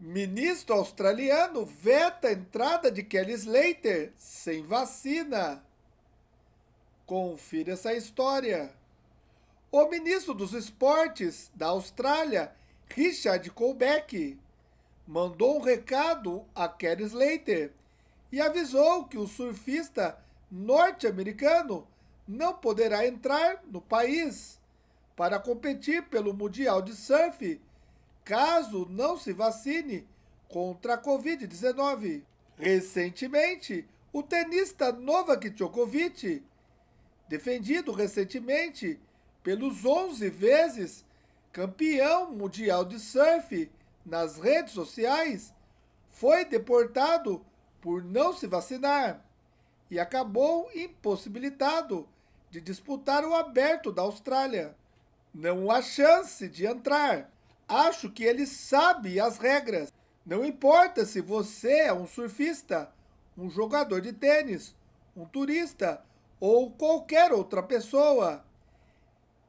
Ministro australiano veta a entrada de Kelly Slater sem vacina. Confira essa história. O ministro dos Esportes da Austrália, Richard Colbeck, mandou um recado a Kelly Slater e avisou que o surfista norte-americano não poderá entrar no país para competir pelo Mundial de Surf caso não se vacine contra a Covid-19. Recentemente, o tenista Novak Djokovic, defendido recentemente pelos 11 vezes campeão mundial de surf nas redes sociais, foi deportado por não se vacinar e acabou impossibilitado de disputar o Aberto da Austrália. Não há chance de entrar Acho que ele sabe as regras. Não importa se você é um surfista, um jogador de tênis, um turista ou qualquer outra pessoa.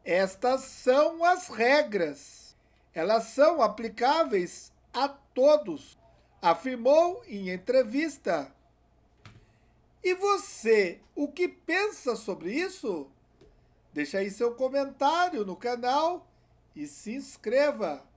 Estas são as regras. Elas são aplicáveis a todos, afirmou em entrevista. E você, o que pensa sobre isso? Deixe aí seu comentário no canal e se inscreva.